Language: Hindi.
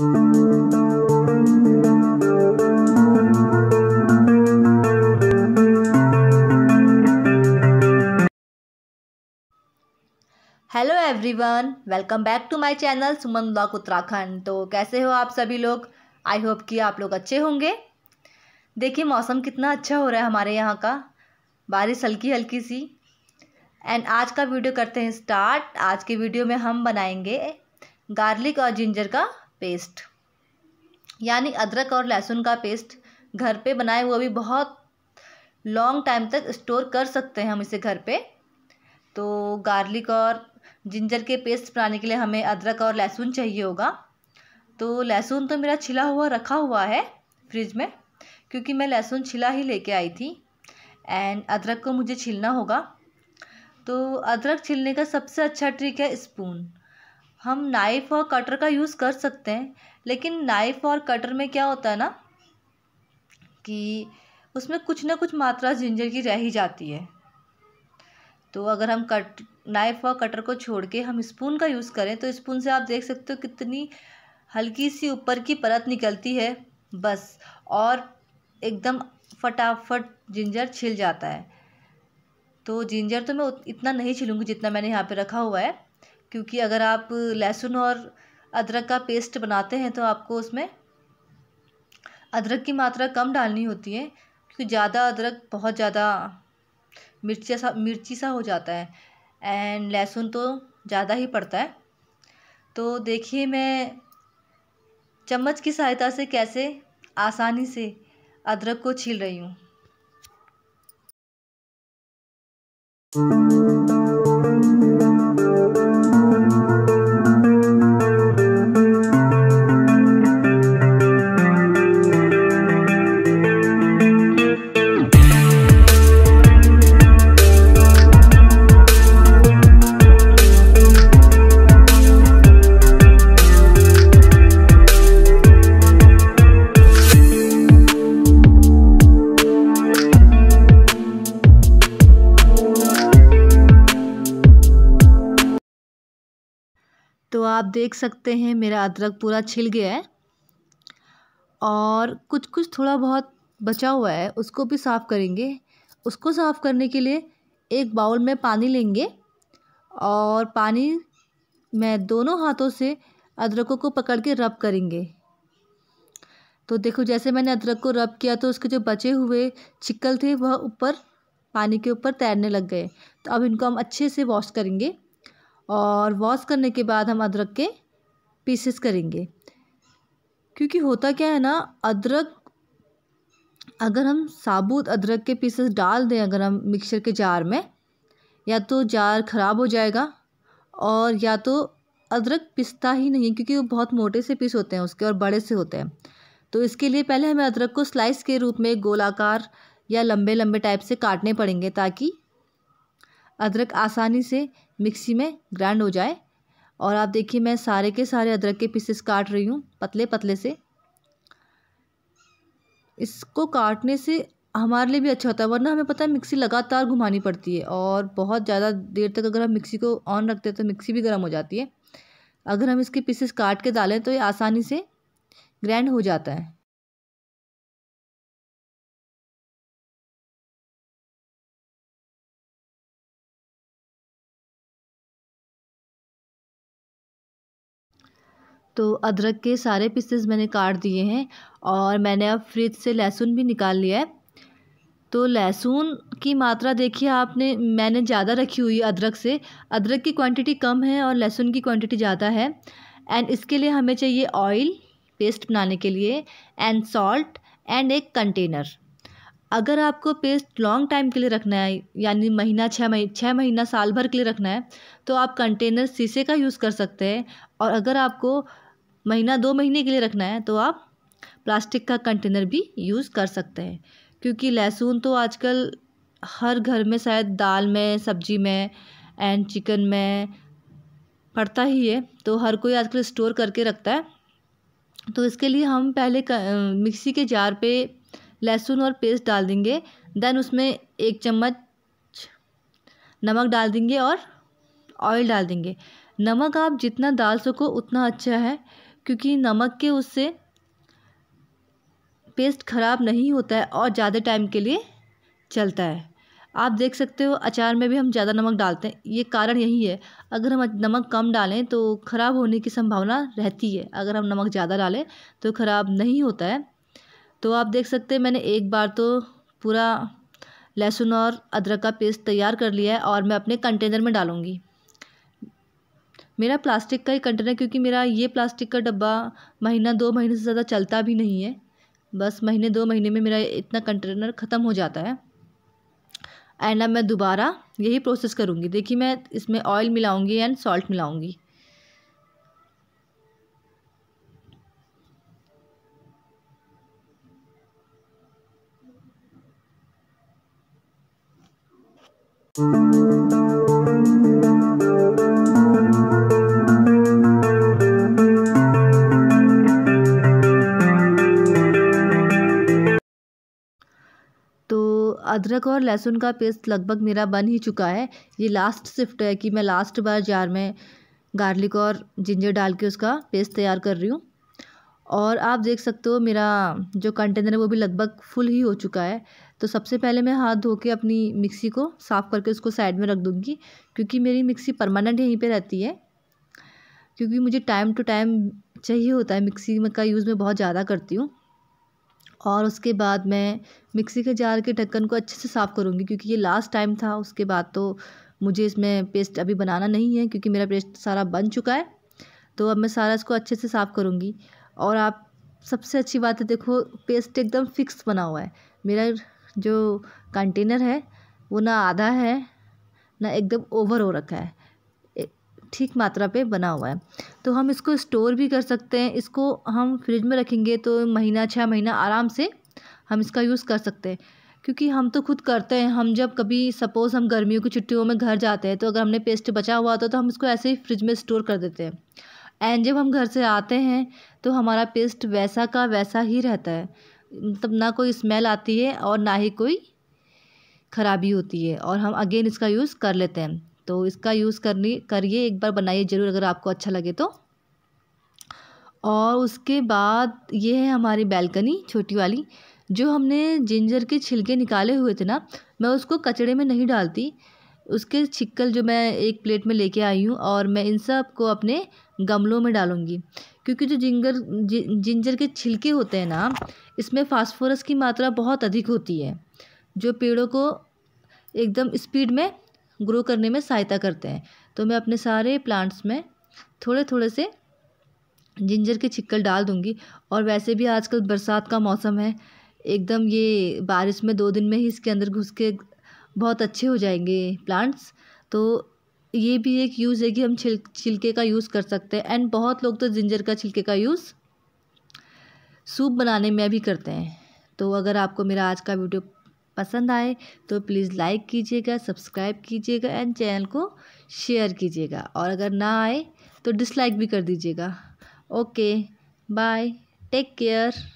hello everyone welcome back to my channel Suman blog Uttarakhand तो कैसे हो आप सभी लोग आई होप कि आप लोग अच्छे होंगे देखिए मौसम कितना अच्छा हो रहा है हमारे यहाँ का बारिश हल्की हल्की सी एंड आज का वीडियो करते हैं स्टार्ट आज के वीडियो में हम बनाएंगे गार्लिक और जिंजर का पेस्ट यानी अदरक और लहसुन का पेस्ट घर पे बनाए हुआ भी बहुत लॉन्ग टाइम तक स्टोर कर सकते हैं हम इसे घर पे तो गार्लिक और जिंजर के पेस्ट बनाने के लिए हमें अदरक और लहसुन चाहिए होगा तो लहसुन तो मेरा छिला हुआ रखा हुआ है फ्रिज में क्योंकि मैं लहसुन छिला ही लेके आई थी एंड अदरक को मुझे छिलना होगा तो अदरक छिलने का सबसे अच्छा ट्रिक है स्पून हम नाइफ़ और कटर का यूज़ कर सकते हैं लेकिन नाइफ़ और कटर में क्या होता है ना कि उसमें कुछ ना कुछ मात्रा जिंजर की रह ही जाती है तो अगर हम कट नाइफ़ और कटर को छोड़ के हम स्पून का यूज़ करें तो स्पून से आप देख सकते हो कितनी हल्की सी ऊपर की परत निकलती है बस और एकदम फटाफट जिंजर छिल जाता है तो जिंजर तो मैं इतना नहीं छिलूँगी जितना मैंने यहाँ पे रखा हुआ है क्योंकि अगर आप लहसुन और अदरक का पेस्ट बनाते हैं तो आपको उसमें अदरक की मात्रा कम डालनी होती है क्योंकि ज़्यादा अदरक बहुत ज़्यादा मिर्ची सा मिर्ची सा हो जाता है एंड लहसुन तो ज़्यादा ही पड़ता है तो देखिए मैं चम्मच की सहायता से कैसे आसानी से अदरक को छील रही हूँ देख सकते हैं मेरा अदरक पूरा छिल गया है और कुछ कुछ थोड़ा बहुत बचा हुआ है उसको भी साफ़ करेंगे उसको साफ़ करने के लिए एक बाउल में पानी लेंगे और पानी में दोनों हाथों से अदरकों को पकड़ के रब करेंगे तो देखो जैसे मैंने अदरक को रब किया तो उसके जो बचे हुए छिकल थे वह ऊपर पानी के ऊपर तैरने लग गए तो अब इनको हम अच्छे से वॉश करेंगे और वॉश करने के बाद हम अदरक के पीसेस करेंगे क्योंकि होता क्या है ना अदरक अगर हम साबुत अदरक के पीसेस डाल दें अगर हम मिक्सर के जार में या तो जार ख़राब हो जाएगा और या तो अदरक पिसता ही नहीं क्योंकि वो बहुत मोटे से पीस होते हैं उसके और बड़े से होते हैं तो इसके लिए पहले हमें अदरक को स्लाइस के रूप में गोलाकार या लंबे लंबे टाइप से काटने पड़ेंगे ताकि अदरक आसानी से मिक्सी में ग्राइंड हो जाए और आप देखिए मैं सारे के सारे अदरक के पीसेस काट रही हूँ पतले पतले से इसको काटने से हमारे लिए भी अच्छा होता है वरना हमें पता है मिक्सी लगातार घुमानी पड़ती है और बहुत ज़्यादा देर तक अगर हम मिक्सी को ऑन रखते हैं तो मिक्सी भी गर्म हो जाती है अगर हम इसके पीसेस काट के डालें तो ये आसानी से ग्रैंड हो जाता है तो अदरक के सारे पीसेस मैंने काट दिए हैं और मैंने अब फ्रिज से लहसुन भी निकाल लिया है तो लहसुन की मात्रा देखिए आपने मैंने ज़्यादा रखी हुई अदरक से अदरक की क्वांटिटी कम है और लहसुन की क्वांटिटी ज़्यादा है एंड इसके लिए हमें चाहिए ऑयल पेस्ट बनाने के लिए एंड सॉल्ट एंड एक कंटेनर अगर आपको पेस्ट लॉन्ग टाइम के लिए रखना है यानी महीना छः महीना छः महीना साल भर के लिए रखना है तो आप कंटेनर शीशे का यूज़ कर सकते हैं और अगर आपको महीना दो महीने के लिए रखना है तो आप प्लास्टिक का कंटेनर भी यूज़ कर सकते हैं क्योंकि लहसुन तो आजकल हर घर में शायद दाल में सब्जी में एंड चिकन में पड़ता ही है तो हर कोई आजकल स्टोर करके रखता है तो इसके लिए हम पहले मिक्सी के जार पे लहसुन और पेस्ट डाल देंगे देन उसमें एक चम्मच नमक डाल देंगे और ऑयल डाल देंगे नमक आप जितना डाल सको उतना अच्छा है क्योंकि नमक के उससे पेस्ट ख़राब नहीं होता है और ज़्यादा टाइम के लिए चलता है आप देख सकते हो अचार में भी हम ज़्यादा नमक डालते हैं ये कारण यही है अगर हम नमक कम डालें तो ख़राब होने की संभावना रहती है अगर हम नमक ज़्यादा डालें तो ख़राब नहीं होता है तो आप देख सकते हैं मैंने एक बार तो पूरा लहसुन और अदरक का पेस्ट तैयार कर लिया है और मैं अपने कंटेनर में डालूँगी मेरा प्लास्टिक का ही कंटेनर क्योंकि मेरा ये प्लास्टिक का डब्बा महीना दो महीने से ज़्यादा चलता भी नहीं है बस महीने दो महीने में मेरा इतना कंटेनर ख़त्म हो जाता है एंड अब मैं दोबारा यही प्रोसेस करूँगी देखिए मैं इसमें ऑयल मिलाऊँगी एंड सॉल्ट मिलाऊँगी तो अदरक और लहसुन का पेस्ट लगभग मेरा बन ही चुका है ये लास्ट शिफ्ट है कि मैं लास्ट बार जार में गार्लिक और जिंजर डाल के उसका पेस्ट तैयार कर रही हूँ और आप देख सकते हो मेरा जो कंटेनर है वो भी लगभग फुल ही हो चुका है तो सबसे पहले मैं हाथ धो के अपनी मिक्सी को साफ़ करके उसको साइड में रख दूँगी क्योंकि मेरी मिक्सी परमानेंट यहीं पे रहती है क्योंकि मुझे टाइम टू टाइम चाहिए होता है मिक्सी में का यूज़ मैं बहुत ज़्यादा करती हूँ और उसके बाद मैं मिक्सी के जार के ढक्कन को अच्छे से साफ़ करूँगी क्योंकि ये लास्ट टाइम था उसके बाद तो मुझे इसमें पेस्ट अभी बनाना नहीं है क्योंकि मेरा पेस्ट सारा बन चुका है तो अब मैं सारा इसको अच्छे से साफ़ करूँगी और आप सबसे अच्छी बात है देखो पेस्ट एकदम फिक्स बना हुआ है मेरा जो कंटेनर है वो ना आधा है ना एकदम ओवर हो रखा है ठीक मात्रा पे बना हुआ है तो हम इसको स्टोर भी कर सकते हैं इसको हम फ्रिज में रखेंगे तो महीना छः महीना आराम से हम इसका यूज़ कर सकते हैं क्योंकि हम तो खुद करते हैं हम जब कभी सपोज़ हम गर्मियों की छुट्टियों में घर जाते हैं तो अगर हमने पेस्ट बचा हुआ होता तो हम इसको ऐसे ही फ्रिज में स्टोर कर देते हैं एंड जब हम घर से आते हैं तो हमारा पेस्ट वैसा का वैसा ही रहता है मतलब ना कोई स्मेल आती है और ना ही कोई ख़राबी होती है और हम अगेन इसका यूज़ कर लेते हैं तो इसका यूज़ करनी करिए एक बार बनाइए ज़रूर अगर आपको अच्छा लगे तो और उसके बाद ये है हमारी बैल्कनी छोटी वाली जो हमने जिंजर के छिलके निकाले हुए थे ना मैं उसको कचड़े में नहीं डालती उसके छिक्कल जो मैं एक प्लेट में लेके आई हूँ और मैं इन सब को अपने गमलों में डालूँगी क्योंकि जो जिंगर जि, जिंजर के छिलके होते हैं ना इसमें फास्फोरस की मात्रा बहुत अधिक होती है जो पेड़ों को एकदम स्पीड में ग्रो करने में सहायता करते हैं तो मैं अपने सारे प्लांट्स में थोड़े थोड़े से जिंजर के छिक्कल डाल दूँगी और वैसे भी आजकल बरसात का मौसम है एकदम ये बारिश में दो दिन में ही इसके अंदर घुस के बहुत अच्छे हो जाएंगे प्लांट्स तो ये भी एक यूज़ है कि हम छिल छिलके का यूज़ कर सकते हैं एंड बहुत लोग तो जिंजर का छिलके का यूज़ सूप बनाने में भी करते हैं तो अगर आपको मेरा आज का वीडियो पसंद आए तो प्लीज़ लाइक कीजिएगा सब्सक्राइब कीजिएगा एंड चैनल को शेयर कीजिएगा और अगर ना आए तो डिसलाइक भी कर दीजिएगा ओके बाय टेक केयर